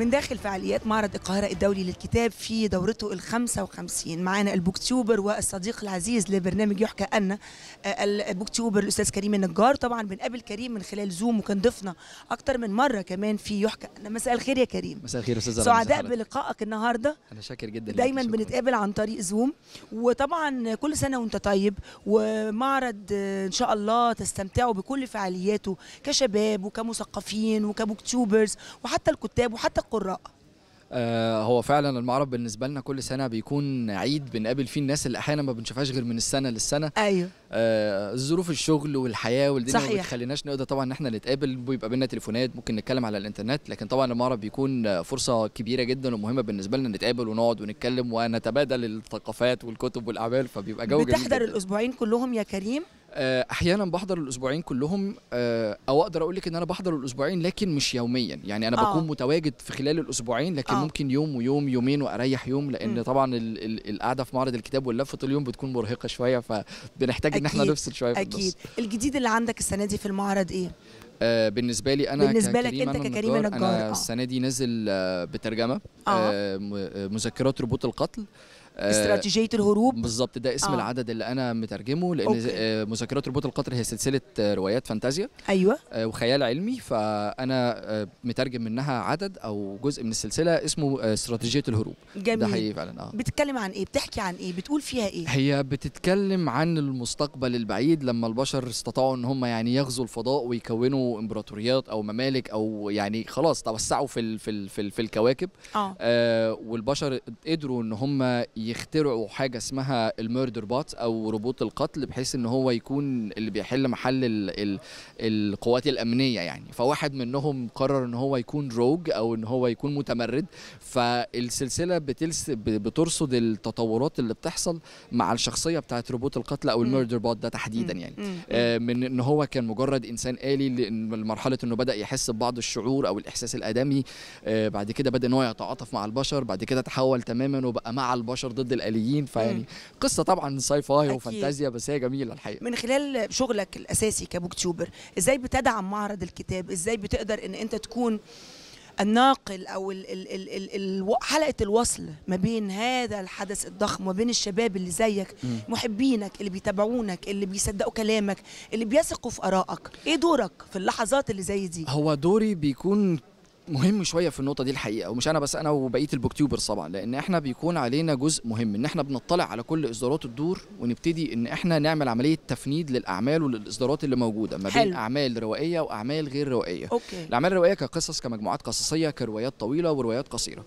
من داخل فعاليات معرض القاهرة الدولي للكتاب في دورته ال 55 معانا البوكتيوبر والصديق العزيز لبرنامج يحكى أن آه، البوكتيوبر الأستاذ كريم النجار طبعا بنقابل كريم من خلال زوم وكان ضيفنا أكتر من مرة كمان في يحكى أن مساء الخير يا كريم مساء الخير أستاذ سعداء بلقائك النهاردة أنا شاكر جدا دايما بنتقابل عن طريق زوم وطبعا كل سنة وأنت طيب ومعرض إن شاء الله تستمتعوا بكل فعالياته كشباب وكمثقفين وكبوكتيوبرز وحتى الكتاب وحتى القراء آه، هو فعلا المعرض بالنسبه لنا كل سنه بيكون عيد بنقابل فيه الناس اللي احيانا ما بنشوفهاش غير من السنه للسنه ايوه آه ظروف الشغل والحياه والدنيا ما بتخليناش نقدر طبعا ان احنا نتقابل بيبقى بينا تليفونات ممكن نتكلم على الانترنت لكن طبعا المعرض بيكون فرصه كبيره جدا ومهمه بالنسبه لنا نتقابل ونقعد ونتكلم ونتبادل الثقافات والكتب والاعمال فبيبقى جو بتحضر جميل بتحضر الاسبوعين كلهم يا كريم آه، احيانا بحضر الاسبوعين كلهم آه، او اقدر اقول لك ان انا بحضر الاسبوعين لكن مش يوميا يعني انا بكون أوه. متواجد في خلال الاسبوعين لكن أوه. ممكن يوم ويوم يومين واريح يوم لان م. طبعا القعده في معرض الكتاب واللفه طول اليوم بتكون مرهقه شويه فبنحتاج أكيد. ان احنا نفصل شويه في النص اكيد الجديد اللي عندك السنه دي في المعرض ايه آه بالنسبه لي انا بالنسبه لك انت ككريم النجار انا آه. السنه دي نزل آه بترجمه آه. آه،, آه. مذكرات ربوط القتل استراتيجية الهروب بالظبط ده اسم آه. العدد اللي أنا مترجمه لأن أوكي. مذكرات ربوط القطر هي سلسلة روايات فانتازيا أيوه وخيال علمي فأنا مترجم منها عدد أو جزء من السلسلة اسمه استراتيجية الهروب جميل ده حقيقي فعلا آه. بتتكلم عن إيه؟ بتحكي عن إيه؟ بتقول فيها إيه؟ هي بتتكلم عن المستقبل البعيد لما البشر استطاعوا إن هم يعني يغزوا الفضاء ويكونوا امبراطوريات او ممالك او يعني خلاص توسعوا في الـ في الـ في, الـ في الكواكب آه. آه والبشر قدروا ان هم يخترعوا حاجه اسمها الميردر بات او روبوت القتل بحيث ان هو يكون اللي بيحل محل الـ الـ القوات الامنيه يعني فواحد منهم قرر ان هو يكون روج او ان هو يكون متمرد فالسلسله بتلس بترصد التطورات اللي بتحصل مع الشخصيه بتاعت روبوت القتل او الميردر بات ده تحديدا يعني آه من ان هو كان مجرد انسان آلي لان مرحله انه بدا يحس ببعض الشعور او الاحساس الادمي آه، بعد كده بدا ان هو يتعاطف مع البشر بعد كده تحول تماما وبقى مع البشر ضد الاليين فيعني قصه طبعا ساي فاي وفانتازيا بس هي جميله الحقيقه من خلال شغلك الاساسي كبوك تيوبر ازاي بتدعم معرض الكتاب ازاي بتقدر ان انت تكون الناقل او ال ال ال ال الـ حلقه الوصل ما بين هذا الحدث الضخم وما بين الشباب اللي زيك محبينك اللي بيتابعونك اللي بيصدقوا كلامك اللي بيثقوا في ارائك ايه دورك في اللحظات اللي زي دي هو دوري بيكون مهم شويه في النقطه دي الحقيقه ومش انا بس انا وبقيه البوكتيوبرز طبعا لان احنا بيكون علينا جزء مهم ان احنا بنطلع على كل اصدارات الدور ونبتدي ان احنا نعمل عمليه تفنيد للاعمال وللاصدارات اللي موجوده ما بين حلو. اعمال روائيه واعمال غير روائيه أوكي. الاعمال الروائيه كقصص كمجموعات قصصيه كروايات طويله وروايات قصيره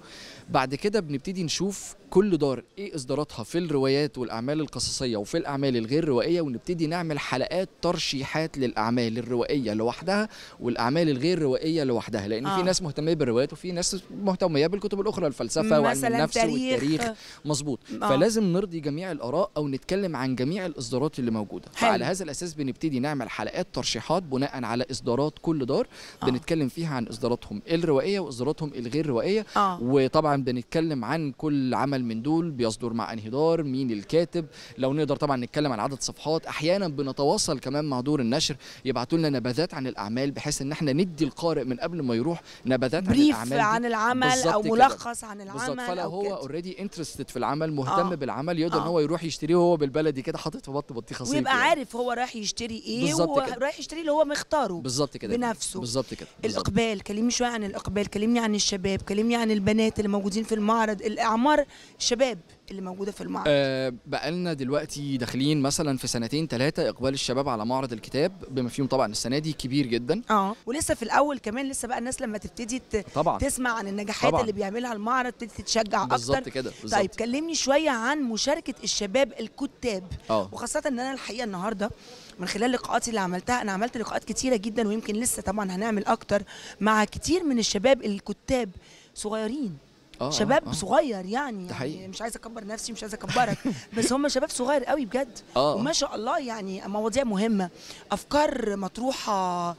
بعد كده بنبتدي نشوف كل دار ايه اصداراتها في الروايات والاعمال القصصيه وفي الاعمال الغير روائيه ونبتدي نعمل حلقات ترشيحات للاعمال الروائيه لوحدها والاعمال الغير روائيه لوحدها لان آه. في ناس مهتمه بالروايات وفي ناس مهتمه بالكتب الاخرى الفلسفه والنفس النفس تاريخ. والتاريخ مظبوط آه. فلازم نرضي جميع الاراء او نتكلم عن جميع الاصدارات اللي موجوده حل. فعلى هذا الاساس بنبتدي نعمل حلقات ترشيحات بناء على اصدارات كل دار آه. بنتكلم فيها عن اصداراتهم الروائيه واصداراتهم الغير روائيه آه. وطبعا بنتكلم عن كل عمل عمل من دول بيصدر مع انهدار مين الكاتب لو نقدر طبعا نتكلم عن عدد صفحات احيانا بنتواصل كمان مع دور النشر يبعتوا لنا نبذات عن الاعمال بحيث ان احنا ندي القارئ من قبل ما يروح نبذات عن الاعمال عن العمل او ملخص عن العمل بالظبط فلا هو اوريدي انترستد في العمل مهتم آه. بالعمل يقدر آه. ان هو يروح يشتريه وهو بالبلدي كده حاطط في بط بطيخه صيف ويبقى عارف هو رايح يشتري ايه ورايح يشتري اللي هو مختاره بالظبط كده بنفسه بالظبط كده الاقبال كلمني شويه عن الاقبال كلمني عن الشباب كلمني عن البنات اللي موجودين في المعرض الاعمار الشباب اللي موجوده في المعرض؟ آه لنا دلوقتي داخلين مثلا في سنتين ثلاثه اقبال الشباب على معرض الكتاب بما فيهم طبعا السنه دي كبير جدا اه ولسه في الاول كمان لسه بقى الناس لما تبتدي طبعا. تسمع عن النجاحات طبعا. اللي بيعملها المعرض تبتدي تتشجع اكتر بالظبط كده بالزبط. طيب كلمني شويه عن مشاركه الشباب الكتاب أوه. وخاصه ان انا الحقيقه النهارده من خلال لقاءاتي اللي عملتها انا عملت لقاءات كتيره جدا ويمكن لسه طبعا هنعمل اكتر مع كتير من الشباب الكتاب صغيرين آه، آه، شباب آه صغير يعني, يعني مش عايز اكبر نفسي مش عايز اكبرك بس هم شباب صغير قوي بجد آه،, آه وما شاء الله يعني مواضيع مهمه افكار مطروحه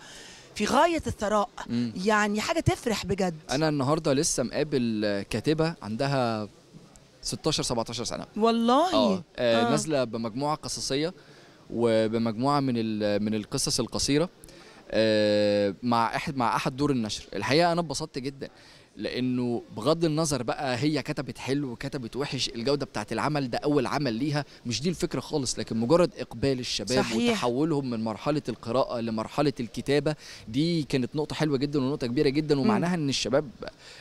في غايه الثراء مم. يعني حاجه تفرح بجد انا النهارده لسه مقابل كاتبه عندها 16 17 سنه والله اه, آه. نازله بمجموعه قصصيه وبمجموعه من من القصص القصيره آه، مع احد مع احد دور النشر الحقيقه انا اتبسطت جدا لانه بغض النظر بقى هي كتبت حلو وكتبت وحش الجوده بتاعت العمل ده اول عمل ليها مش دي الفكره خالص لكن مجرد اقبال الشباب صحيح. وتحولهم من مرحله القراءه لمرحله الكتابه دي كانت نقطه حلوه جدا ونقطه كبيره جدا ومعناها ان الشباب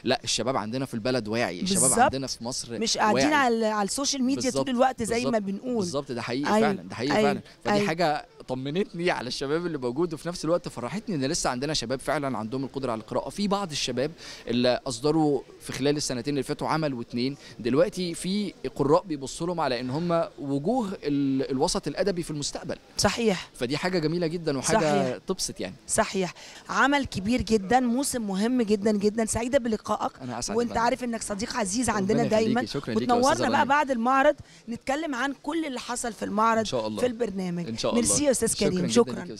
لا الشباب عندنا في البلد واعي الشباب عندنا في مصر مش قاعدين على على السوشيال ميديا طول الوقت زي ما بنقول بالظبط ده حقيقي أيوه. فعلا ده حقيقي أيوه. فعلا فدي أيوه. حاجه طمنتني على الشباب اللي موجود وفي نفس الوقت فرحتني ان لسه عندنا شباب فعلا عندهم القدره على القراءه في بعض الشباب اللي اصدروا في خلال السنتين اللي فاتوا عمل واثنين دلوقتي في قراء بيبصوا لهم على ان هم وجوه الوسط الادبي في المستقبل صحيح فدي حاجه جميله جدا وحاجه صحيح. تبسط يعني صحيح عمل كبير جدا موسم مهم جدا جدا سعيده بلقائك أنا وانت بقى. عارف انك صديق عزيز عندنا دايما وتنورنا بقى بعد المعرض نتكلم عن كل اللي حصل في المعرض إن شاء الله. في البرنامج إن شاء الله. ميرسي يا vocês querem? Shukran.